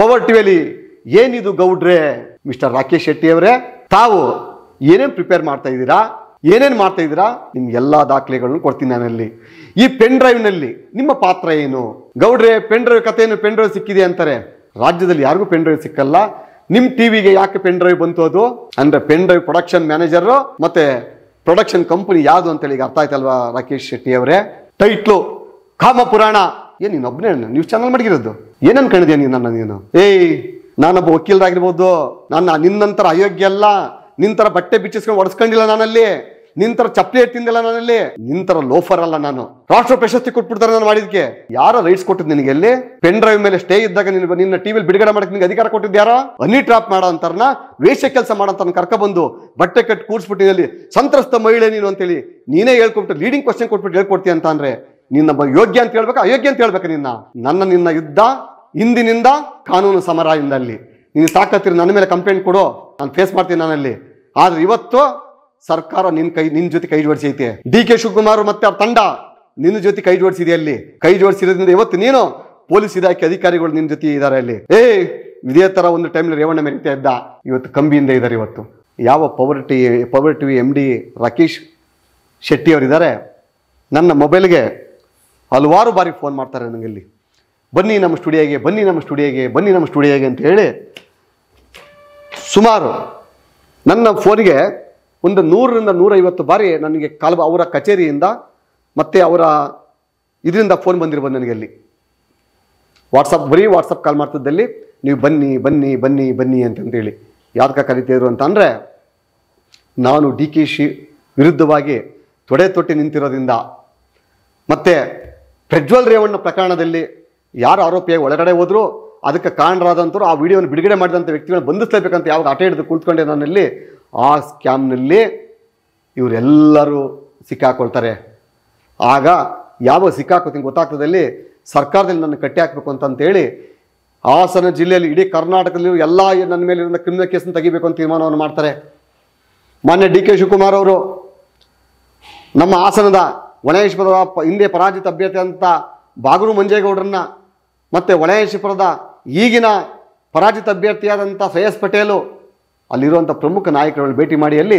power ಟಿವಿಯಲ್ಲಿ ಏನಿದು ಗೌಡ್ರೆ ಮಿಸ್ಟರ್ ರಾಕೇಶ್ ಶೆಟ್ಟಿ ಅವರೇ ತಾವು ಏನೇನು ಪ್ರಿಪೇರ್ ಮಾಡ್ತಾ ಇದ್ದೀರಾ ಏನೇನು ಮಾಡ್ತಾ ಇದ್ದೀರಾ ನಿಮ್ಗೆ ಎಲ್ಲ ದಾಖಲೆಗಳನ್ನು ಕೊಡ್ತೀನಿ ನಾನಲ್ಲಿ ಈ ಪೆನ್ ಡ್ರೈವ್ನಲ್ಲಿ ನಿಮ್ಮ ಪಾತ್ರ ಏನು ಗೌಡ್ರೆ ಪೆನ್ ಡ್ರೈವ್ ಏನು ಪೆನ್ ಡ್ರೈವ್ ಸಿಕ್ಕಿದೆ ಅಂತಾರೆ ರಾಜ್ಯದಲ್ಲಿ ಯಾರಿಗೂ ಪೆನ್ ಡ್ರೈವ್ ಸಿಕ್ಕಲ್ಲ ನಿಮ್ಮ ಟಿವಿಗೆ ಯಾಕೆ ಪೆನ್ ಡ್ರೈವ್ ಬಂತು ಅದು ಅಂದರೆ ಪೆನ್ ಡ್ರೈವ್ ಪ್ರೊಡಕ್ಷನ್ ಮ್ಯಾನೇಜರು ಮತ್ತೆ ಪ್ರೊಡಕ್ಷನ್ ಕಂಪನಿ ಯಾವುದು ಅಂತೇಳಿ ಈಗ ಅರ್ಥ ಆಯ್ತಲ್ವಾ ರಾಕೇಶ್ ಶೆಟ್ಟಿ ಅವರೇ ಟೈಟ್ಲು ಕಾಮ ಪುರಾಣ ಏನ್ ಇನ್ನೊಬ್ಬನೇ ಒಬ್ಬನೇ ನ್ಯೂಸ್ ಚಾನಲ್ ಮಾಡಿರೋದು ಏನೇನು ಅನ್ಕೊಂಡಿದ್ಯಾ ನೀನು ನನ್ನ ನೀನು ಏಯ್ ನಾನೊಬ್ಬ ವಕೀಲರಾಗಿರ್ಬೋದು ನಾನು ನಿನ್ನಂತರ ಅಯೋಗ್ಯ ಅಲ್ಲ ನಿಂತರ ಬಟ್ಟೆ ಬಿಚ್ಚಿಸ್ಕೊಂಡು ಒಡಿಸ್ಕೊಂಡಿಲ್ಲ ನಾನಲ್ಲಿ ನಿಂತರ ಚಪ್ಪಲಿ ತಿಂದಿಲ್ಲ ನಾನಲ್ಲಿ ನಿಂತರ ಲೋಫರ್ ಅಲ್ಲ ನಾನು ರಾಷ್ಟ್ರ ಪ್ರಶಸ್ತಿ ಕೊಟ್ಬಿಡ್ತಾರೆ ನಾನು ಮಾಡಿದ್ಕೆ ಯಾರ ರೈಟ್ಸ್ ಕೊಟ್ಟಿದ್ ನಿನಗೆ ಎಲ್ಲಿ ಪೆನ್ ಡ್ರೈವ್ ಮೇಲೆ ಸ್ಟೇ ಇದ್ದಾಗ ನಿನ್ನ ನಿನ್ನ ಟಿವಿಲಿ ಬಿಡುಗಡೆ ಮಾಡಕ್ಕೆ ನಿನ್ಗೆ ಅಧಿಕಾರ ಕೊಟ್ಟಿದ್ದು ಯಾರ ಅನ್ನಿ ಟ್ರಾಪ್ ಮಾಡೋ ಅಂತಾರನ ವೇಷ ಕೆಲಸ ಮಾಡೋ ಕರ್ಕ ಬಂದು ಬಟ್ಟೆ ಕಟ್ ಕೂರಿಸ್ಬಿಟ್ಟಿನಲ್ಲಿ ಸಂತ್ರಸ್ತ ಮಹಿಳೆ ನೀನು ಅಂತೇಳಿ ನೀನೇ ಹೇಳ್ಕೊಬಿಟ್ಟು ಲೀಡಿಂಗ್ ಕ್ವಶನ್ ಕೊಟ್ಬಿಟ್ಟು ಹೇಳ್ಕೊಡ್ತೀಯ ಅಂತ ಅಂದ್ರೆ ನಿನ್ನ ಯೋಗ್ಯ ಅಂತ ಹೇಳ್ಬೇಕು ಅಯೋಗ್ಯ ಅಂತ ಹೇಳ್ಬೇಕು ನಿನ್ನ ನನ್ನ ನಿನ್ನ ಯುದ್ಧ ಇಂದಿನಿಂದ ಕಾನೂನು ಸಮರ ಇಂದಲ್ಲಿ ನೀನು ನನ್ನ ಮೇಲೆ ಕಂಪ್ಲೇಂಟ್ ಕೊಡು ನಾನು ಫೇಸ್ ಮಾಡ್ತೀನಿ ನಾನಲ್ಲಿ ಆದ್ರೆ ಇವತ್ತು ಸರ್ಕಾರ ನಿನ್ನ ಕೈ ನಿನ್ನ ಜೊತೆ ಕೈ ಜೋಡಿಸೈತೆ ಡಿ ಕೆ ಶಿವಕುಮಾರ್ ಮತ್ತೆ ಅವ್ರ ತಂಡ ನಿನ್ನ ಜೊತೆ ಕೈ ಜೋಡಿಸಿದೆ ಅಲ್ಲಿ ಕೈ ಜೋಡಿಸಿರೋದ್ರಿಂದ ಇವತ್ತು ನೀನು ಪೊಲೀಸ್ ಇಲಾಖೆ ಅಧಿಕಾರಿಗಳು ನಿನ್ನ ಜೊತೆ ಇದ್ದಾರೆ ಅಲ್ಲಿ ಏ ಇದೇ ತರ ಒಂದು ಟೈಮ್ಲಿ ರೇವಣ್ಣ ಮೆರಿತ ಇದ್ದ ಇವತ್ತು ಕಂಬಿಯಿಂದ ಇದ್ದಾರೆ ಇವತ್ತು ಯಾವ poverty poverty M D Rakesh Shetty ಅವರಿದ್ದಾರೆ ನನ್ನ ಮೊಬೈಲ್ಗೆ ಹಲವಾರು ಬಾರಿ ಫೋನ್ ಮಾಡ್ತಾರೆ ನನಗೆ ಇಲ್ಲಿ ಬನ್ನಿ ನಮ್ಮ ಸ್ಟುಡಿಯೋಗೆ ಬನ್ನಿ ನಮ್ಮ ಸ್ಟುಡಿಯೋಗೆ ಬನ್ನಿ ನಮ್ಮ ಸ್ಟುಡಿಯೋಗೆ ಅಂತ ಹೇಳಿ ಸುಮಾರು ನನ್ನ ಫೋನಿಗೆ ಒಂದು ನೂರರಿಂದ ನೂರೈವತ್ತು ಬಾರಿ ನನಗೆ ಕಾಲ್ ಅವರ ಕಚೇರಿಯಿಂದ ಮತ್ತು ಅವರ ಇದರಿಂದ ಫೋನ್ ಬಂದಿರ್ಬೋದು ನನಗೆ ಅಲ್ಲಿ ವಾಟ್ಸಪ್ ಬರೀ ವಾಟ್ಸಪ್ ಕಾಲ್ ಮಾಡ್ತಿದ್ದಲ್ಲಿ ನೀವು ಬನ್ನಿ ಬನ್ನಿ ಬನ್ನಿ ಬನ್ನಿ ಅಂತಂತೇಳಿ ಯಾವ್ದಕ್ಕೆ ಕರಿತಿದ್ರು ಅಂತ ಅಂದರೆ ನಾನು ಡಿ ಕೆ ಶಿ ವಿರುದ್ಧವಾಗಿ ತೊಡೆ ತೊಟ್ಟಿ ನಿಂತಿರೋದ್ರಿಂದ ಮತ್ತು ಪ್ರಜ್ವಲ್ ರೇವಣ್ಣ ಪ್ರಕರಣದಲ್ಲಿ ಯಾರು ಆರೋಪಿಯಾಗಿ ಒಳಗಡೆ ಹೋದ್ರು ಅದಕ್ಕೆ ಕಾರಣರಾದಂಥವ್ರು ಆ ವಿಡಿಯೋನ ಬಿಡುಗಡೆ ಮಾಡಿದಂಥ ವ್ಯಕ್ತಿಗಳನ್ನ ಬಂಧಿಸಲೇಬೇಕಂತ ಯಾವಾಗ ಆಟ ಹಿಡಿದು ಕುಳಿತುಕೊಂಡೆ ನನ್ನಲ್ಲಿ ಆ ಸ್ಕ್ಯಾಮ್ನಲ್ಲಿ ಇವರೆಲ್ಲರೂ ಸಿಕ್ಕಾಕೊಳ್ತಾರೆ ಆಗ ಯಾವ ಸಿಕ್ಕಾಕೋತೀನಿ ಗೊತ್ತಾಗ್ತದಲ್ಲಿ ಸರ್ಕಾರದಲ್ಲಿ ನನ್ನ ಕಟ್ಟಿ ಹಾಕಬೇಕು ಅಂತಂತೇಳಿ ಹಾಸನ ಜಿಲ್ಲೆಯಲ್ಲಿ ಇಡೀ ಕರ್ನಾಟಕದಲ್ಲಿ ಎಲ್ಲ ನನ್ನ ಮೇಲಿರೋ ಕ್ರಿಮಿನಲ್ ಕೇಸನ್ನು ತೆಗಿಬೇಕು ಅಂತ ತೀರ್ಮಾನವನ್ನು ಮಾಡ್ತಾರೆ ಮಾನ್ಯ ಡಿ ಕೆ ಶಿವಕುಮಾರ್ ಅವರು ನಮ್ಮ ಹಾಸನದ ಪ ಹಿಂದೆ ಪರಾಜಿತ ಅಭ್ಯರ್ಥಿ ಅಂತ ಬಾಗರು ಮಂಜೇಗೌಡರನ್ನ ಮತ್ತು ಒಳಯೇಶ್ವರದ ಈಗಿನ ಪರಾಜಿತ ಅಭ್ಯರ್ಥಿಯಾದಂಥ ಸಯಸ್ ಪಟೇಲು ಅಲ್ಲಿರುವಂಥ ಪ್ರಮುಖ ನಾಯಕರುಗಳು ಭೇಟಿ ಮಾಡಿ ಅಲ್ಲಿ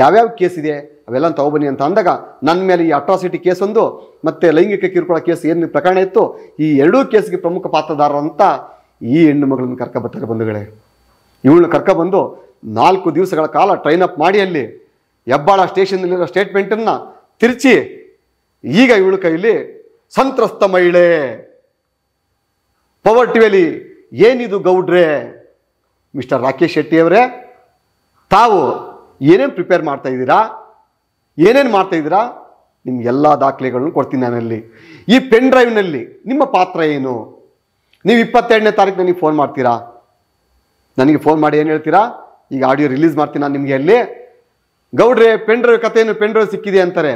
ಯಾವ್ಯಾವ ಕೇಸಿದೆ ಅವೆಲ್ಲ ತಗೊಬನ್ನಿ ಅಂತ ಅಂದಾಗ ನನ್ನ ಮೇಲೆ ಈ ಅಟ್ರಾಸಿಟಿ ಕೇಸ್ ಒಂದು ಮತ್ತು ಲೈಂಗಿಕ ಕಿರುಕುಳ ಕೇಸ್ ಏನು ಪ್ರಕರಣ ಇತ್ತು ಈ ಎರಡೂ ಕೇಸ್ಗೆ ಪ್ರಮುಖ ಪಾತ್ರದಾರರು ಅಂತ ಈ ಹೆಣ್ಣು ಮಗಳನ್ನು ಕರ್ಕೊಬರ್ತಾರೆ ಬಂಧುಗಳೇ ಇವಳನ್ನ ಕರ್ಕೊಬಂದು ನಾಲ್ಕು ದಿವಸಗಳ ಕಾಲ ಟ್ರೈನ್ ಅಪ್ ಮಾಡಿ ಅಲ್ಲಿ ಹೆಬ್ಬಾಳ ಸ್ಟೇಷನ್ನಲ್ಲಿರೋ ಸ್ಟೇಟ್ಮೆಂಟನ್ನು ತಿರುಚಿ ಈಗ ಇವಳು ಕೈಲಿ ಸಂತ್ರಸ್ತ ಮಹಿಳೆ ಪವರ್ ಟಿವಲಿ ಏನಿದು ಗೌಡ್ರೆ ಮಿಸ್ಟರ್ ರಾಕೇಶ್ ಶೆಟ್ಟಿ ಅವರೇ ತಾವು ಏನೇನು ಪ್ರಿಪೇರ್ ಮಾಡ್ತಾ ಇದ್ದೀರಾ ಏನೇನು ಮಾಡ್ತಾ ಇದ್ದೀರಾ ನಿಮಗೆಲ್ಲ ದಾಖಲೆಗಳನ್ನು ಕೊಡ್ತೀನಿ ನಾನಲ್ಲಿ ಈ ಪೆನ್ ಡ್ರೈವ್ನಲ್ಲಿ ನಿಮ್ಮ ಪಾತ್ರ ಏನು ನೀವು ಇಪ್ಪತ್ತೆರಡನೇ ತಾರೀಕು ನನಗೆ ಫೋನ್ ಮಾಡ್ತೀರಾ ನನಗೆ ಫೋನ್ ಮಾಡಿ ಏನು ಹೇಳ್ತೀರಾ ಈಗ ಆಡಿಯೋ ರಿಲೀಸ್ ಮಾಡ್ತೀನಿ ನಾನು ನಿಮಗೆ ಅಲ್ಲಿ ಗೌಡ್ರೆ ಪೆನ್ ಡ್ರೈವ್ ಕಥೆಯನ್ನು ಪೆನ್ ಡ್ರೈವ್ ಸಿಕ್ಕಿದೆ ಅಂತಾರೆ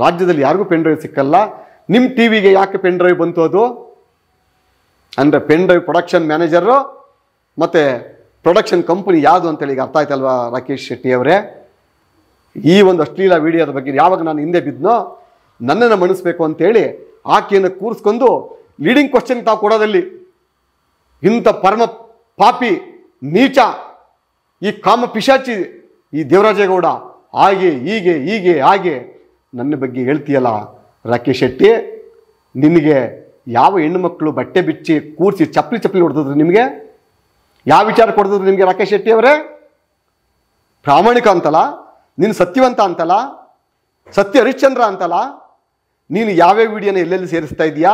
ರಾಜ್ಯದಲ್ಲಿ ಯಾರಿಗೂ ಪೆನ್ ಡ್ರೈವ್ ಸಿಕ್ಕಲ್ಲ ನಿಮ್ಮ ಟಿ ವಿಗೆ ಯಾಕೆ ಪೆನ್ ಡ್ರೈವ್ ಬಂತು ಅದು ಅಂದರೆ ಪೆನ್ ಡ್ರೈವ್ ಪ್ರೊಡಕ್ಷನ್ ಮ್ಯಾನೇಜರು ಮತ್ತು ಪ್ರೊಡಕ್ಷನ್ ಕಂಪನಿ ಯಾವುದು ಅಂತೇಳಿ ಈಗ ಅರ್ಥ ಆಯ್ತಲ್ವಾ ರಾಕೇಶ್ ಶೆಟ್ಟಿ ಅವರೇ ಈ ಒಂದು ಅಶ್ಲೀಲ ವಿಡಿಯೋದ ಬಗ್ಗೆ ಯಾವಾಗ ನಾನು ಹಿಂದೆ ಬಿದ್ದನೋ ನನ್ನನ್ನು ಮಣಿಸ್ಬೇಕು ಅಂತೇಳಿ ಆಕೆಯನ್ನು ಕೂರಿಸ್ಕೊಂಡು ಲೀಡಿಂಗ್ ಕ್ವಶನ್ ತಾವು ಕೊಡೋದಲ್ಲಿ ಇಂಥ ಪರಮ ಪಾಪಿ ನೀಚ ಈ ಕಾಮ ಪಿಶಾಚಿ ಈ ದೇವರಾಜೇಗೌಡ ಹಾಗೆ ಹೀಗೆ ಹೀಗೆ ಹಾಗೆ ನನ್ನ ಬಗ್ಗೆ ಹೇಳ್ತೀಯಲ್ಲ ರಾಕೇಶ್ ಶೆಟ್ಟಿ ನಿನಗೆ ಯಾವ ಹೆಣ್ಣು ಮಕ್ಕಳು ಬಟ್ಟೆ ಬಿಚ್ಚಿ ಕೂರಿಸಿ ಚಪ್ಪಲಿ ಚಪ್ಪಲಿ ಹೊಡೆದಿದ್ರು ನಿಮಗೆ ಯಾವ ವಿಚಾರ ಕೊಡ್ತಿದ್ರು ನಿಮಗೆ ರಾಕೇಶ್ ಶೆಟ್ಟಿ ಅವರೇ ಪ್ರಾಮಾಣಿಕ ಅಂತಲ್ಲ ನೀನು ಸತ್ಯವಂತ ಅಂತಲ್ಲ ಸತ್ಯ ಹರಿಶ್ಚಂದ್ರ ಅಂತಲ್ಲ ನೀನು ಯಾವ್ಯಾವ ವಿಡಿಯೋನ ಎಲ್ಲೆಲ್ಲಿ ಸೇರಿಸ್ತಾ ಇದೆಯಾ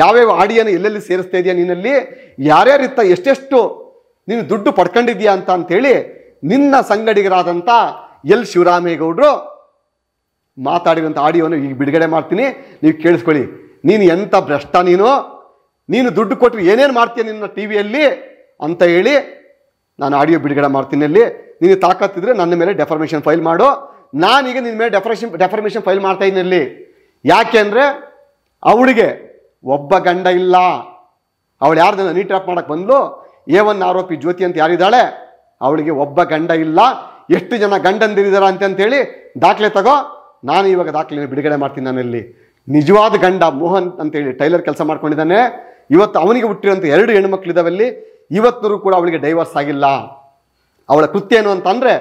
ಯಾವ್ಯಾವ ಆಡಿಯೋನ ಎಲ್ಲೆಲ್ಲಿ ಸೇರಿಸ್ತಾ ಇದೆಯಾ ನಿನ್ನಲ್ಲಿ ಯಾರ್ಯಾರಿತ್ತ ಎಷ್ಟೆಷ್ಟು ನೀನು ದುಡ್ಡು ಪಡ್ಕೊಂಡಿದ್ಯಾ ಅಂತ ಅಂತೇಳಿ ನಿನ್ನ ಸಂಗಡಿಗರಾದಂಥ ಎಲ್ ಶಿವರಾಮೇಗೌಡರು ಮಾತಾಡಿರುವಂಥ ಆಡಿಯೋನ ಈಗ ಬಿಡುಗಡೆ ಮಾಡ್ತೀನಿ ನೀವು ಕೇಳಿಸ್ಕೊಳ್ಳಿ ನೀನು ಎಂಥ ಭ್ರಷ್ಟ ನೀನು ನೀನು ದುಡ್ಡು ಕೊಟ್ಟರೆ ಏನೇನು ಮಾಡ್ತೀಯ ನಿನ್ನ ಟಿ ವಿಯಲ್ಲಿ ಅಂತ ಹೇಳಿ ನಾನು ಆಡಿಯೋ ಬಿಡುಗಡೆ ಮಾಡ್ತೀನಿ ಅಲ್ಲಿ ನೀನು ತಾಕತ್ತಿದ್ರೆ ನನ್ನ ಮೇಲೆ ಡೆಫರ್ಮೇಷನ್ ಫೈಲ್ ಮಾಡು ನಾನೀಗ ನಿನ್ನ ಮೇಲೆ ಡೆಫರೇಷನ್ ಡೆಫರ್ಮೇಷನ್ ಫೈಲ್ ಮಾಡ್ತಾ ಇಲ್ಲಿ ಯಾಕೆ ಅಂದರೆ ಅವಳಿಗೆ ಒಬ್ಬ ಗಂಡ ಇಲ್ಲ ಅವಳು ಯಾರ್ದ ನೀ ಮಾಡೋಕೆ ಮಾಡಕ್ಕೆ ಬಂದ್ಲು ಎ ಒನ್ ಆರೋಪಿ ಜ್ಯೋತಿ ಅಂತ ಯಾರಿದ್ದಾಳೆ ಅವಳಿಗೆ ಒಬ್ಬ ಗಂಡ ಇಲ್ಲ ಎಷ್ಟು ಜನ ಗಂಡಂದಿರಿದಾರ ಅಂತಂತೇಳಿ ದಾಖಲೆ ತಗೋ ನಾನು ಇವಾಗ ದಾಖಲೆಯನ್ನು ಬಿಡುಗಡೆ ಮಾಡ್ತೀನಿ ಇಲ್ಲಿ ನಿಜವಾದ ಗಂಡ ಮೋಹನ್ ಅಂತೇಳಿ ಟೈಲರ್ ಕೆಲಸ ಮಾಡ್ಕೊಂಡಿದ್ದಾನೆ ಇವತ್ತು ಅವನಿಗೆ ಹುಟ್ಟಿರೋಂಥ ಎರಡು ಹೆಣ್ಮಕ್ಳಿದಾವಲ್ಲಿ ಇವತ್ತರೂ ಕೂಡ ಅವಳಿಗೆ ಡೈವರ್ಸ್ ಆಗಿಲ್ಲ ಅವಳ ಕೃತ್ಯ ಏನು ಅಂತಂದರೆ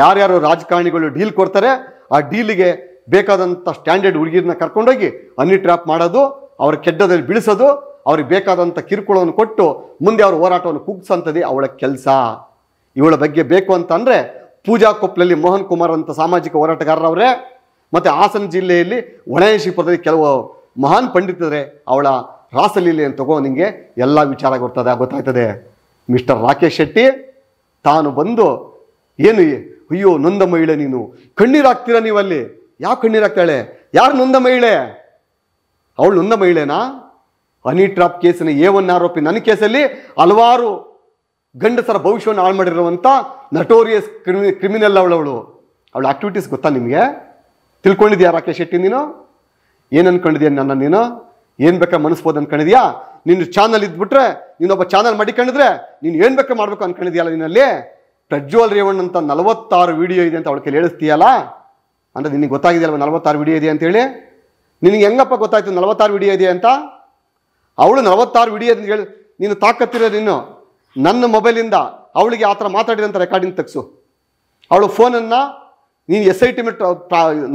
ಯಾರ್ಯಾರು ರಾಜಕಾರಣಿಗಳು ಡೀಲ್ ಕೊಡ್ತಾರೆ ಆ ಡೀಲಿಗೆ ಬೇಕಾದಂಥ ಸ್ಟ್ಯಾಂಡರ್ಡ್ ಹುಡುಗಿರನ್ನ ಕರ್ಕೊಂಡೋಗಿ ಅನ್ನಿ ಟ್ರ್ಯಾಪ್ ಮಾಡೋದು ಅವ್ರ ಕೆಡ್ಡದಲ್ಲಿ ಬಿಳಿಸೋದು ಅವ್ರಿಗೆ ಬೇಕಾದಂಥ ಕಿರುಕುಳವನ್ನು ಕೊಟ್ಟು ಮುಂದೆ ಅವರ ಹೋರಾಟವನ್ನು ಕುಗ್ಸಂಥದ್ದೇ ಅವಳ ಕೆಲಸ ಇವಳ ಬಗ್ಗೆ ಬೇಕು ಅಂತಂದರೆ ಪೂಜಾ ಕೊಪ್ಪಲಲ್ಲಿ ಮೋಹನ್ ಕುಮಾರ್ ಅಂತ ಸಾಮಾಜಿಕ ಹೋರಾಟಗಾರರವರೇ ಮತ್ತು ಹಾಸನ ಜಿಲ್ಲೆಯಲ್ಲಿ ಒಣಯಶಿ ಕೆಲವು ಮಹಾನ್ ಪಂಡಿತರೆ ಅವಳ ರಾಸಲೀಲೆಯನ್ನು ತಗೋ ನಿಮಗೆ ಎಲ್ಲ ವಿಚಾರ ಗೊತ್ತದೆ ಗೊತ್ತಾಗ್ತದೆ ಮಿಸ್ಟರ್ ರಾಕೇಶ್ ಶೆಟ್ಟಿ ತಾನು ಬಂದು ಏನು ಅಯ್ಯೋ ನೊಂದ ಮಹಿಳೆ ನೀನು ಕಣ್ಣೀರಾಗ್ತೀರ ನೀವಲ್ಲಿ ಯಾವ ಕಣ್ಣೀರಾಗ್ತಾಳೆ ಯಾರು ನೊಂದ ಮಹಿಳೆ ಅವಳು ನೊಂದ ಮಹಿಳೆನಾ ಹನಿ ಟ್ರಾಪ್ ಕೇಸಿನ ಎ ಒನ್ ಆರೋಪಿ ನನ್ನ ಕೇಸಲ್ಲಿ ಹಲವಾರು ಗಂಡಸರ ಭವಿಷ್ಯವನ್ನು ಹಾಳು ಮಾಡಿರುವಂಥ ನಟೋರಿಯಸ್ ಕ್ರಿಮಿ ಕ್ರಿಮಿನಲ್ ಅವಳವಳು ಅವಳ ಆಕ್ಟಿವಿಟೀಸ್ ಗೊತ್ತಾ ನಿಮಗೆ ತಿಳ್ಕೊಂಡಿದ್ಯಾ ರಾಕೇಶ್ ಶೆಟ್ಟಿ ನೀನು ಏನು ಅನ್ಕೊಂಡಿದ್ಯಾ ನನ್ನ ನೀನು ಏನು ಬೇಕಾ ಮನಸ್ಬೋದು ಅನ್ಕೊಂಡಿದ್ಯಾ ನಿನ್ನ ಚಾನಲ್ ಇದ್ಬಿಟ್ರೆ ನೀನೊಬ್ಬ ಚಾನಲ್ ಮಡಿಕೊಂಡಿದ್ರೆ ನೀನು ಏನು ಬೇಕಾ ಮಾಡಬೇಕು ಅನ್ಕೊಂಡಿದ್ಯಾಲ ನಿನ್ನಲ್ಲಿ ಪ್ರಜ್ವಲ್ ರೇವಣ್ಣ ಅಂತ ನಲವತ್ತಾರು ವಿಡಿಯೋ ಇದೆ ಅಂತ ಅವಳಿಗೆ ಹೇಳಿಸ್ತೀಯಲ್ಲ ಅಂದರೆ ನಿನಗೆ ಗೊತ್ತಾಗಿದೆಯಲ್ವ ನಲವತ್ತಾರು ವಿಡಿಯೋ ಇದೆ ಅಂತೇಳಿ ನಿನಗೆ ಹೆಂಗಪ್ಪ ಗೊತ್ತಾಯ್ತು ನಲವತ್ತಾರು ವಿಡಿಯೋ ಇದೆ ಅಂತ ಅವಳು ನಲವತ್ತಾರು ವಿಡಿಯೋ ಹೇಳಿ ನೀನು ತಾಕತ್ತಿರೋ ನೀನು ನನ್ನ ಮೊಬೈಲಿಂದ ಅವಳಿಗೆ ಆ ಥರ ಮಾತಾಡಿದಂಥ ರೆಕಾರ್ಡಿಂಗ್ ತಗ್ಸು ಅವಳು ಫೋನನ್ನು ನೀನು ಎಸ್ ಐ ಟಿ ಮೆಟ್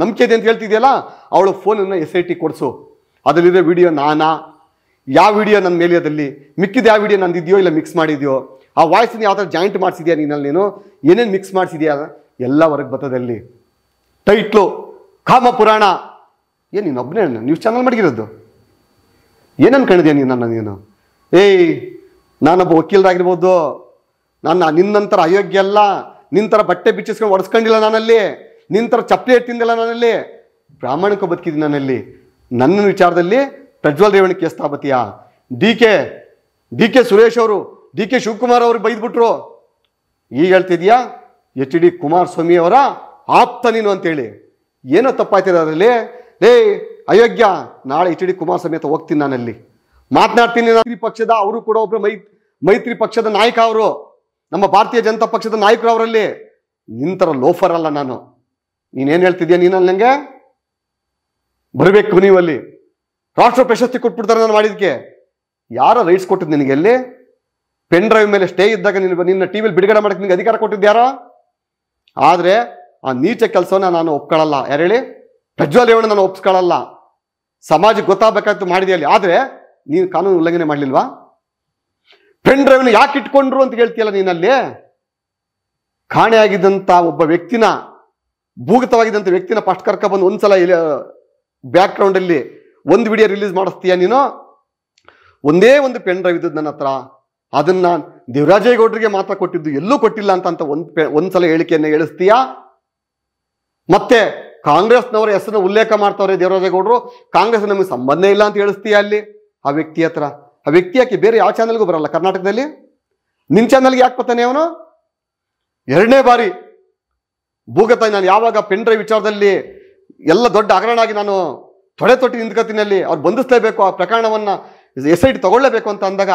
ನಂಬಿಕೆ ಇದೆ ಅಂತ ಹೇಳ್ತಿದ್ಯಲ್ಲ ಅವಳು ಫೋನನ್ನು ಎಸ್ ಐ ಟಿ ಕೊಡಿಸು ಅದರಲ್ಲಿರೋ ವಿಡಿಯೋ ನಾನಾ ಯಾವ ವಿಡಿಯೋ ನನ್ನ ಅದಲ್ಲಿ ಮಿಕ್ಕಿದ ಯಾವ ವಿಡಿಯೋ ನಂದಿದೆಯೋ ಇಲ್ಲ ಮಿಕ್ಸ್ ಮಾಡಿದೆಯೋ ಆ ವಾಯ್ಸನ್ನು ಯಾವ ಥರ ಜಾಯಿಂಟ್ ಮಾಡಿಸಿದ್ಯಾ ನೀನಲ್ಲಿ ನೀನು ಏನೇನು ಮಿಕ್ಸ್ ಮಾಡಿಸಿದ್ಯಾ ಎಲ್ಲ ಹೊರಗೆ ಬರ್ತದಲ್ಲಿ ಟೈಟ್ಲು ಕಾಮ ಪುರಾಣ ಏನು ನೀನು ಒಬ್ಬನೇ ನ್ಯೂಸ್ ಚಾನಲ್ ಮಾಡಿರೋದು ಏನನ್ನು ಕಣಿದ್ಯಾ ನೀನು ನನ್ನ ನೀನು ಏಯ್ ನಾನೊಬ್ಬ ವಕೀಲರಾಗಿರ್ಬೋದು ನಾನು ನಿನ್ನಂತರ ಅಯೋಗ್ಯ ಅಲ್ಲ ನಿಂತರ ಬಟ್ಟೆ ಬಿಚ್ಚಿಸ್ಕೊಂಡು ಒಡಿಸ್ಕೊಂಡಿಲ್ಲ ನಾನಲ್ಲಿ ನಿಂತರ ಚಪ್ಪಲಿ ತಿಂದಿಲ್ಲ ನಾನಲ್ಲಿ ಪ್ರಾಮಾಣಿಕ ಬದುಕಿದ್ದೀನಿ ನಾನಲ್ಲಿ ನನ್ನ ವಿಚಾರದಲ್ಲಿ ಪ್ರಜ್ವಲ್ ಕೆ ಸ್ಥಾಪತಿಯ D K D K Suresh ಅವರು ಡಿ ಕೆ ಶಿವಕುಮಾರ್ ಅವರು ಬೈದ್ಬಿಟ್ರು ಈಗ ಹೇಳ್ತಿದ್ಯಾ ಎಚ್ ಡಿ ಕುಮಾರಸ್ವಾಮಿ ಅವರ ಆಪ್ತ ನೀನು ಅಂತೇಳಿ ಏನೋ ತಪ್ಪಾಯ್ತಿದೆ ಅದರಲ್ಲಿ ಏಯ್ ಅಯೋಗ್ಯ ನಾಳೆ ಎಚ್ ಡಿ ಕುಮಾರಸ್ವಾಮಿ ಅಂತ ಹೋಗ್ತೀನಿ ನಾನಲ್ಲಿ ಮಾತನಾಡ್ತೀನಿ ನಾನು ಪಕ್ಷದ ಅವರು ಕೂಡ ಒಬ್ರು ಮೈತ್ರಿ ಪಕ್ಷದ ನಾಯಕ ಅವರು ನಮ್ಮ ಭಾರತೀಯ ಜನತಾ ಪಕ್ಷದ ನಾಯಕರು ಅವರಲ್ಲಿ ನಿಂತರ ಲೋಫರ್ ಅಲ್ಲ ನಾನು ನೀನೇನು ಹೇಳ್ತಿದ್ಯಾ ನೀನಲ್ಲಿ ನನಗೆ ಬರಬೇಕು ನೀವಲ್ಲಿ ರಾಷ್ಟ್ರ ಪ್ರಶಸ್ತಿ ಕೊಟ್ಬಿಡ್ತಾರೆ ನಾನು ಮಾಡಿದಕ್ಕೆ ಯಾರ ರೈಟ್ಸ್ ಕೊಟ್ಟಿದ್ದು ನಿನಗೆ ಎಲ್ಲಿ ಪೆನ್ ಡ್ರೈವ್ ಮೇಲೆ ಸ್ಟೇ ಇದ್ದಾಗ ನಿನ್ನ ನಿನ್ನ ಟಿ ವಿಲಿ ಬಿಡುಗಡೆ ಮಾಡಕ್ಕೆ ನಿನಗೆ ಅಧಿಕಾರ ಕೊಟ್ಟಿದ್ದಾರ ಆದರೆ ಆ ನೀಚ ಕೆಲಸವನ್ನ ನಾನು ಒಪ್ಕೊಳ್ಳಲ್ಲ ಯಾರು ಹೇಳಿ ಪ್ರಜ್ವಲೇವಣ್ಣ ನಾನು ಒಪ್ಸ್ಕೊಳ್ಳಲ್ಲ ಸಮಾಜಕ್ಕೆ ಗೊತ್ತಾಗಬೇಕಾಯ್ತು ಮಾಡಿದೆಯಲ್ಲಿ ಆದರೆ ನೀನು ಕಾನೂನು ಉಲ್ಲಂಘನೆ ಮಾಡಲಿಲ್ವಾ ಪೆನ್ ಡ್ರೈವ್ನ ಯಾಕೆ ಇಟ್ಕೊಂಡ್ರು ಅಂತ ಹೇಳ್ತೀಯಲ್ಲ ನೀನಲ್ಲಿ ಕಾಣೆಯಾಗಿದ್ದಂಥ ಒಬ್ಬ ವ್ಯಕ್ತಿನ ಭೂಗತವಾಗಿದ್ದಂಥ ವ್ಯಕ್ತಿನ ಫಸ್ಟ್ ಕರ್ಕ ಬಂದು ಒಂದ್ಸಲ ಬ್ಯಾಕ್ ಅಲ್ಲಿ ಒಂದು ವಿಡಿಯೋ ರಿಲೀಸ್ ಮಾಡಿಸ್ತೀಯ ನೀನು ಒಂದೇ ಒಂದು ಪೆನ್ ಡ್ರೈವ್ ಇದ್ದದ್ದು ನನ್ನ ಹತ್ರ ಅದನ್ನ ದೇವರಾಜೇಗೌಡರಿಗೆ ಮಾತ್ರ ಕೊಟ್ಟಿದ್ದು ಎಲ್ಲೂ ಕೊಟ್ಟಿಲ್ಲ ಅಂತ ಅಂತ ಒಂದು ಒಂದ್ಸಲ ಹೇಳಿಕೆಯನ್ನು ಹೇಳಿಸ್ತೀಯ ಮತ್ತೆ ಕಾಂಗ್ರೆಸ್ನವರ ಹೆಸರನ್ನು ಉಲ್ಲೇಖ ಮಾಡ್ತವ್ರೆ ದೇವರಾಜೇಗೌಡರು ಕಾಂಗ್ರೆಸ್ ನಮಗೆ ಸಂಬಂಧ ಇಲ್ಲ ಅಂತ ಹೇಳಿಸ್ತೀಯಾ ಅಲ್ಲಿ ಆ ವ್ಯಕ್ತಿ ಹತ್ರ ಆ ವ್ಯಕ್ತಿ ಯಾಕೆ ಬೇರೆ ಯಾವ ಚಾನಲ್ಗೂ ಬರಲ್ಲ ಕರ್ನಾಟಕದಲ್ಲಿ ನಿನ್ನ ಚಾನಲ್ಗೆ ಯಾಕೆ ಬರ್ತಾನೆ ಅವನು ಎರಡನೇ ಬಾರಿ ಭೂಗತ ನಾನು ಯಾವಾಗ ಡ್ರೈವ್ ವಿಚಾರದಲ್ಲಿ ಎಲ್ಲ ದೊಡ್ಡ ಹಗರಣ ಆಗಿ ನಾನು ತೊಡೆ ತೊಟ್ಟಿ ನಿಂತ್ಕತ್ತಿನಲ್ಲಿ ಅವ್ರು ಬಂಧಿಸ್ಲೇಬೇಕು ಆ ಪ್ರಕರಣವನ್ನು ಎಸ್ ಐ ಟಿ ತಗೊಳ್ಳೇಬೇಕು ಅಂತ ಅಂದಾಗ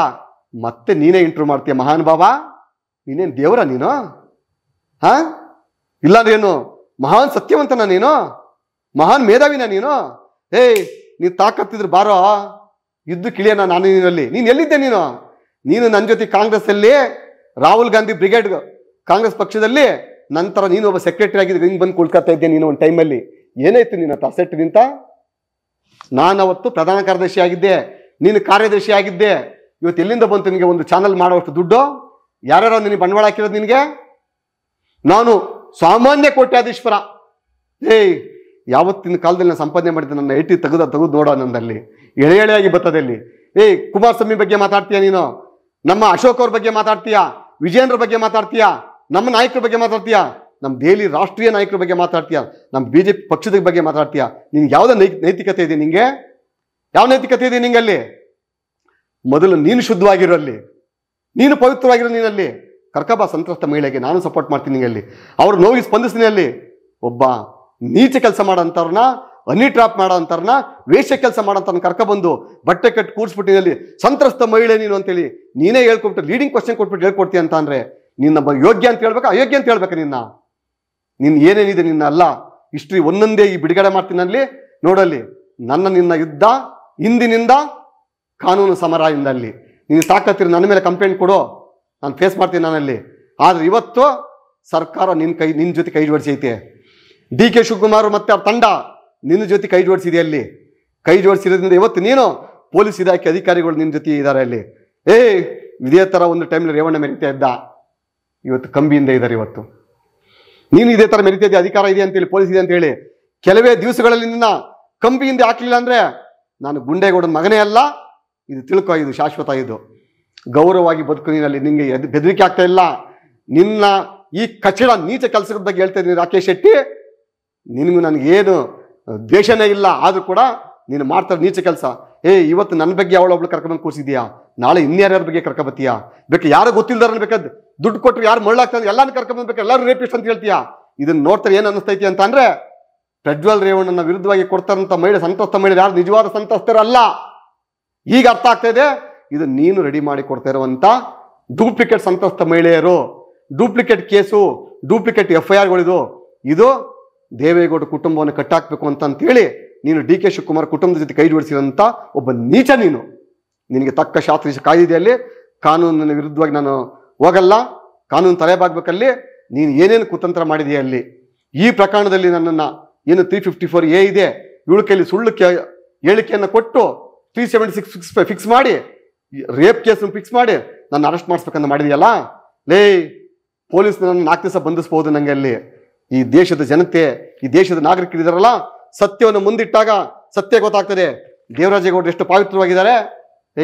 ಮತ್ತೆ ನೀನೇ ಇಂಟ್ರೂ ಮಾಡ್ತೀಯ ಮಹಾನ್ ಬಾಬಾ ನೀನೇನು ದೇವರ ನೀನು ಹಾ ಇಲ್ಲ ಏನು ಮಹಾನ್ ಸತ್ಯವಂತನ ನೀನು ಮಹಾನ್ ಮೇಧಾವಿನ ನೀನು ಏಯ್ ನೀನು ತಾಕತ್ತಿದ್ರೆ ಬಾರೋ ಇದ್ದು ಕಿಳಿಯೋಣ ನಾನು ನೀನಲ್ಲಿ ನೀನು ಎಲ್ಲಿದ್ದೆ ನೀನು ನೀನು ನನ್ನ ಜೊತೆ ಅಲ್ಲಿ ರಾಹುಲ್ ಗಾಂಧಿ ಬ್ರಿಗೇಡ್ ಕಾಂಗ್ರೆಸ್ ಪಕ್ಷದಲ್ಲಿ ನಂತರ ನೀನು ಒಬ್ಬ ಸೆಕ್ರೆಟರಿ ಆಗಿದ್ದು ಹಿಂಗೆ ಬಂದು ಕುಳ್ಕೊತಾ ಇದ್ದೆ ನೀನು ಒಂದು ಟೈಮಲ್ಲಿ ಏನಾಯ್ತು ನಿನ್ನ ಹತ್ರ ಅಸೆಟ್ ನಿಂತ ನಾನು ಅವತ್ತು ಪ್ರಧಾನ ಕಾರ್ಯದರ್ಶಿ ಆಗಿದ್ದೆ ನೀನು ಕಾರ್ಯದರ್ಶಿ ಆಗಿದ್ದೆ ಇವತ್ತು ಎಲ್ಲಿಂದ ಬಂತು ನಿನಗೆ ಒಂದು ಚಾನಲ್ ಮಾಡೋಷ್ಟು ದುಡ್ಡು ಯಾರ್ಯಾರೋ ನಿನಗೆ ಬಂಡವಾಳ ಹಾಕಿರೋದು ನಿನಗೆ ನಾನು ಸಾಮಾನ್ಯ ಕೋಟ್ಯಾಧೀಶ್ವರ ಏಯ್ ಯಾವತ್ತಿನ ಕಾಲದಲ್ಲಿ ನಾನು ಸಂಪಾದನೆ ಮಾಡಿದ್ದೆ ನನ್ನ ಐಟಿ ತೆಗೆದ ತೆಗೆದು ನೋಡ ನನ್ನಲ್ಲಿ ಎಳೆ ಎಳೆಯಾಗಿ ಬರ್ತದೆ ಏ ಏಯ್ ಕುಮಾರಸ್ವಾಮಿ ಬಗ್ಗೆ ಮಾತಾಡ್ತೀಯ ನೀನು ನಮ್ಮ ಅಶೋಕ್ ಅವ್ರ ಬಗ್ಗೆ ಮಾತಾಡ್ತೀಯಾ ವಿಜೇಂದ್ರ ಬಗ್ಗೆ ಮಾತಾಡ್ತೀಯಾ ನಮ್ಮ ನಾಯಕರ ಬಗ್ಗೆ ಮಾತಾಡ್ತೀಯಾ ನಮ್ಮ ದೆಹಲಿ ರಾಷ್ಟ್ರೀಯ ನಾಯಕರ ಬಗ್ಗೆ ಮಾತಾಡ್ತೀಯಾ ನಮ್ಮ ಬಿ ಜೆ ಪಿ ಪಕ್ಷದ ಬಗ್ಗೆ ಮಾತಾಡ್ತೀಯಾ ನಿನ್ಗೆ ಯಾವುದೋ ನೈ ನೈತಿಕತೆ ಇದೆ ನಿಂಗೆ ಯಾವ ನೈತಿಕತೆ ಇದೆ ನಿಂಗೆ ಅಲ್ಲಿ ಮೊದಲು ನೀನು ಶುದ್ಧವಾಗಿರೋ ಅಲ್ಲಿ ನೀನು ಪವಿತ್ರವಾಗಿರೋ ನೀನಲ್ಲಿ ಕರ್ಕಬ ಸಂತ್ರಸ್ತ ಮಹಿಳೆಗೆ ನಾನು ಸಪೋರ್ಟ್ ಮಾಡ್ತೀನಿ ನಿಂಗೆ ಅಲ್ಲಿ ಅವ್ರ ನೋವಿಗೆ ಸ್ಪಂದಿಸ್ತೀನಿ ಅಲ್ಲಿ ಒಬ್ಬ ನೀಚ ಕೆಲಸ ಮಾಡೋಂಥವ್ರನ್ನ ಹನಿ ಟ್ರಾಪ್ ಮಾಡೋಂಥವ್ರನ್ನ ವೇಷ ಕೆಲಸ ಮಾಡೋಂಥವ್ರನ್ನ ಕರ್ಕೊಬಂದು ಬಟ್ಟೆ ಕಟ್ಟು ಕೂರಿಸ್ಬಿಟ್ಟಿನಲ್ಲಿ ಸಂತ್ರಸ್ತ ಮಹಿಳೆ ನೀನು ಅಂತೇಳಿ ನೀನೇ ಹೇಳ್ಕೊಬಿಟ್ಟು ಲೀಡಿಂಗ್ ಕ್ವಶನ್ ಕೊಟ್ಬಿಟ್ಟು ಹೇಳ್ಕೊಡ್ತೀಯ ಅಂತ ಅಂದರೆ ನಿನ್ನ ಯೋಗ್ಯ ಅಂತ ಹೇಳ್ಬೇಕು ಅಯೋಗ್ಯ ಅಂತ ಹೇಳ್ಬೇಕು ನಿನ್ನ ನಿನ್ನ ಏನೇನಿದೆ ನಿನ್ನ ಅಲ್ಲ ಇಷ್ಟ್ರಿ ಒಂದೊಂದೇ ಈ ಬಿಡುಗಡೆ ಮಾಡ್ತೀನಲ್ಲಿ ನೋಡಲ್ಲಿ ನನ್ನ ನಿನ್ನ ಯುದ್ಧ ಹಿಂದಿನಿಂದ ಕಾನೂನು ಸಮರದಿಂದ ಅಲ್ಲಿ ನೀನು ಸಾಕತ್ತಿರ ನನ್ನ ಮೇಲೆ ಕಂಪ್ಲೇಂಟ್ ಕೊಡು ನಾನು ಫೇಸ್ ಮಾಡ್ತೀನಿ ನಾನಲ್ಲಿ ಆದರೆ ಇವತ್ತು ಸರ್ಕಾರ ನಿನ್ನ ಕೈ ನಿನ್ನ ಜೊತೆ ಕೈ ಜೋಡಿಸೈತೆ ಡಿ ಕೆ ಶಿವಕುಮಾರ್ ಮತ್ತೆ ಅವ್ರ ತಂಡ ನಿನ್ನ ಜೊತೆ ಕೈ ಜೋಡಿಸಿದೆ ಅಲ್ಲಿ ಕೈ ಜೋಡಿಸಿರೋದ್ರಿಂದ ಇವತ್ತು ನೀನು ಪೊಲೀಸ್ ಇಲಾಖೆ ಅಧಿಕಾರಿಗಳು ನಿನ್ನ ಜೊತೆ ಇದ್ದಾರೆ ಅಲ್ಲಿ ಏ ಇದೇ ಥರ ಒಂದು ಟೈಮ್ಲಿ ರೇವಣ್ಣ ಮೆರಿತಾ ಇದ್ದ ಇವತ್ತು ಕಂಬಿಯಿಂದ ಇದ್ದಾರೆ ಇವತ್ತು ನೀನು ಇದೇ ಥರ ಮೆರಿತಾ ಇದೆ ಅಧಿಕಾರ ಇದೆ ಅಂತೇಳಿ ಪೊಲೀಸ್ ಇದೆ ಅಂತೇಳಿ ಕೆಲವೇ ದಿವಸಗಳಲ್ಲಿ ನಿನ್ನ ಕಂಬಿಯಿಂದ ಹಾಕಲಿಲ್ಲ ಅಂದರೆ ನಾನು ಗುಂಡೇಗೌಡನ ಮಗನೇ ಅಲ್ಲ ಇದು ತಿಳ್ಕೊ ಇದು ಶಾಶ್ವತ ಇದು ಗೌರವವಾಗಿ ಬದುಕು ನೀನಲ್ಲಿ ನಿಮಗೆ ಬೆದರಿಕೆ ಆಗ್ತಾ ಇಲ್ಲ ನಿನ್ನ ಈ ಕಚಡ ನೀಚ ಕೆಲಸದ ಬಗ್ಗೆ ಹೇಳ್ತಾ ಇದ್ದೀನಿ ರಾಕೇಶ್ ಶೆಟ್ಟಿ ನಿನಗೂ ನನಗೇನು ದ್ವೇಷನೇ ಇಲ್ಲ ಆದರೂ ಕೂಡ ನೀನು ಮಾಡ್ತಾರೆ ನೀಚ ಕೆಲಸ ಏ ಇವತ್ತು ನನ್ನ ಬಗ್ಗೆ ಅವಳು ಒಬ್ಳು ಕರ್ಕೊಂಬಂದು ಕೂರಿಸಿದ್ಯಾ ನಾಳೆ ಇನ್ಯಾರ್ಯಾರ ಬಗ್ಗೆ ಕರ್ಕೊಬತ್ತೀಯಾ ಬೇಕು ಯಾರು ಗೊತ್ತಿಲ್ಲದಾರ ಬೇಕಾದ್ ದುಡ್ಡು ಕೊಟ್ಟರು ಯಾರು ಮಳ್ಳಾಗ್ತಾರೆ ಎಲ್ಲಾನು ಕರ್ಕೊಂಬಂದ್ಬೇಕು ಎಲ್ಲರೂ ರೇಪಿಸ್ಟ್ ಅಂತ ಹೇಳ್ತೀಯಾ ಇದನ್ನ ನೋಡ್ತಾರೆ ಏನು ಅನ್ನಿಸ್ತೈತಿ ಅಂತ ಅಂದ್ರೆ ಪ್ರಜ್ವಲ್ ರೇವಣ್ಣನ ವಿರುದ್ಧವಾಗಿ ಕೊಡ್ತಾರಂಥ ಮಹಿಳೆ ಸಂತಸ್ತ ಮಹಿಳೆ ಯಾರು ನಿಜವಾದ ಸಂತಸ್ತರಲ್ಲ ಈಗ ಅರ್ಥ ಆಗ್ತಾ ಇದೆ ಇದು ನೀನು ರೆಡಿ ಮಾಡಿ ಕೊಡ್ತಾ ಇರುವಂತ ಡೂಪ್ಲಿಕೇಟ್ ಸಂತಸ್ತ ಮಹಿಳೆಯರು duplicate case duplicate F I ಆರ್ಗಳಿದು ಇದು ದೇವೇಗೌಡ ಕುಟುಂಬವನ್ನು ಕಟ್ಟಾಕಬೇಕು ಅಂತ ಅಂತೇಳಿ ನೀನು ಡಿ ಕೆ ಶಿವಕುಮಾರ್ ಕುಟುಂಬದ ಜೊತೆ ಕೈ ಜೋಡಿಸಿದಂಥ ಒಬ್ಬ ನೀಚ ನೀನು ನಿನಗೆ ತಕ್ಕ ಶಾಸ್ತ್ರ ಕಾಯ್ದಿದೆಯಲ್ಲಿ ಕಾನೂನಿನ ವಿರುದ್ಧವಾಗಿ ನಾನು ಹೋಗಲ್ಲ ಕಾನೂನು ತಲೆಬಾಗ್ಬೇಕಲ್ಲಿ ನೀನು ಏನೇನು ಕುತಂತ್ರ ಮಾಡಿದೆಯಾ ಅಲ್ಲಿ ಈ ಪ್ರಕರಣದಲ್ಲಿ ನನ್ನನ್ನು ಏನು ತ್ರೀ ಫಿಫ್ಟಿ ಫೋರ್ ಎ ಇದೆ ಇಳುಕೆಯಲ್ಲಿ ಸುಳ್ಳು ಹೇಳಿಕೆಯನ್ನು ಕೊಟ್ಟು three seventy six fix fix ಮಾಡಿ ರೇಪ್ ಕೇಸನ್ನು ಫಿಕ್ಸ್ ಮಾಡಿ ನಾನು ಅರೆಸ್ಟ್ ಮಾಡಿಸ್ಬೇಕಂತ ಮಾಡಿದೆಯಲ್ಲ ಲೇ ಪೊಲೀಸ್ ನನ್ನ ನಾಲ್ಕು ದಿವಸ ಬಂಧಿಸ್ಬೋದು ನನಗೆ ಅಲ್ಲಿ ಈ ದೇಶದ ಜನತೆ ಈ ದೇಶದ ನಾಗರಿಕರಿದಾರಲ್ಲ ಸತ್ಯವನ್ನು ಮುಂದಿಟ್ಟಾಗ ಸತ್ಯ ಗೊತ್ತಾಗ್ತದೆ ದೇವರಾಜೇಗೌಡರು ಎಷ್ಟು ಪಾವಿತ್ರವಾಗಿದ್ದಾರೆ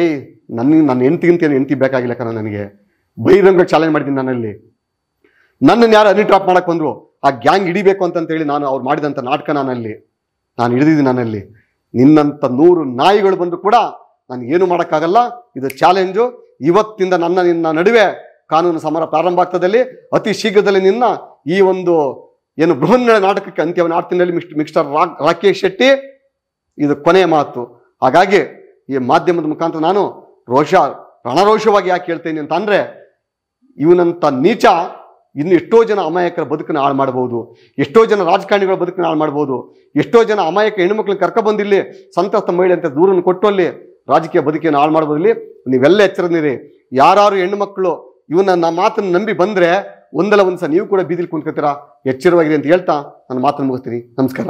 ಏಯ್ ನನ್ನ ನನ್ನ ಹೆಂಡತಿಗಿಂತ ಏನು ಹೆಂಡತಿ ಬೇಕಾಗಿಲ್ಲ ಕಣ ನನಗೆ ಬಹಿರಂಗ ಚಾಲೆಂಜ್ ಮಾಡಿದ್ದೀನಿ ನನ್ನಲ್ಲಿ ನನ್ನನ್ನು ಯಾರು ಅನಿ ಮಾಡೋಕೆ ಮಾಡಕ್ಕೆ ಬಂದರು ಆ ಗ್ಯಾಂಗ್ ಹಿಡಿಬೇಕು ಅಂತಂತೇಳಿ ನಾನು ಅವ್ರು ಮಾಡಿದಂಥ ನಾಟಕ ನಾನಲ್ಲಿ ನಾನು ಹಿಡಿದಿದ್ದೀನಿ ನನ್ನಲ್ಲಿ ನಿನ್ನಂಥ ನೂರು ನಾಯಿಗಳು ಬಂದರೂ ಕೂಡ ನಾನು ಏನು ಮಾಡೋಕ್ಕಾಗಲ್ಲ ಇದು ಚಾಲೆಂಜು ಇವತ್ತಿಂದ ನನ್ನ ನಿನ್ನ ನಡುವೆ ಕಾನೂನು ಸಮರ ಪ್ರಾರಂಭ ಆಗ್ತದಲ್ಲಿ ಅತಿ ಶೀಘ್ರದಲ್ಲಿ ನಿನ್ನ ಈ ಒಂದು ಏನು ಬೃಹನ್ನ ನಾಟಕಕ್ಕೆ ಅಂತ್ಯವನ್ನು ನಾಡ್ತಿನಲ್ಲಿ ಮಿಸ್ಟ್ ಮಿಸ್ಟರ್ ರಾಕೇಶ್ ಶೆಟ್ಟಿ ಇದು ಕೊನೆಯ ಮಾತು ಹಾಗಾಗಿ ಈ ಮಾಧ್ಯಮದ ಮುಖಾಂತರ ನಾನು ರೋಷ ರಣರೋಷವಾಗಿ ಯಾಕೆ ಹೇಳ್ತೇನೆ ಅಂತ ಅಂದರೆ ಇವನಂಥ ನೀಚ ಇನ್ನು ಎಷ್ಟೋ ಜನ ಅಮಾಯಕರ ಬದುಕನ್ನು ಹಾಳು ಮಾಡ್ಬೋದು ಎಷ್ಟೋ ಜನ ರಾಜಕಾರಣಿಗಳ ಬದುಕನ್ನು ಹಾಳು ಮಾಡ್ಬೋದು ಎಷ್ಟೋ ಜನ ಅಮಾಯಕ ಹೆಣ್ಮಕ್ಳನ್ನ ಬಂದಿರಲಿ ಸಂತಸ್ತ ಮಹಿಳೆ ಅಂತ ದೂರನ್ನು ಕೊಟ್ಟು ಅಲ್ಲಿ ರಾಜಕೀಯ ಬದುಕಿಯನ್ನು ಹಾಳು ಮಾಡ್ಬೋದಿಲ್ಲಿ ನೀವೆಲ್ಲ ಎಚ್ಚರನಿರಿ ಯಾರು ಹೆಣ್ಣು ಮಕ್ಕಳು ಇವನ ಮಾತನ್ನು ನಂಬಿ ಬಂದರೆ ಒಂದಲ್ಲ ಒಂದು ಸಹ ನೀವು ಕೂಡ ಬೀದಿಲಿ ಕುಂತ್ಕೊತೀರಾ ಎಚ್ಚರವಾಗಿರಿ ಅಂತ ಹೇಳ್ತಾ ನಾನು ಮಾತನ್ನು ಮುಗಿಸ್ತೀನಿ ನಮಸ್ಕಾರ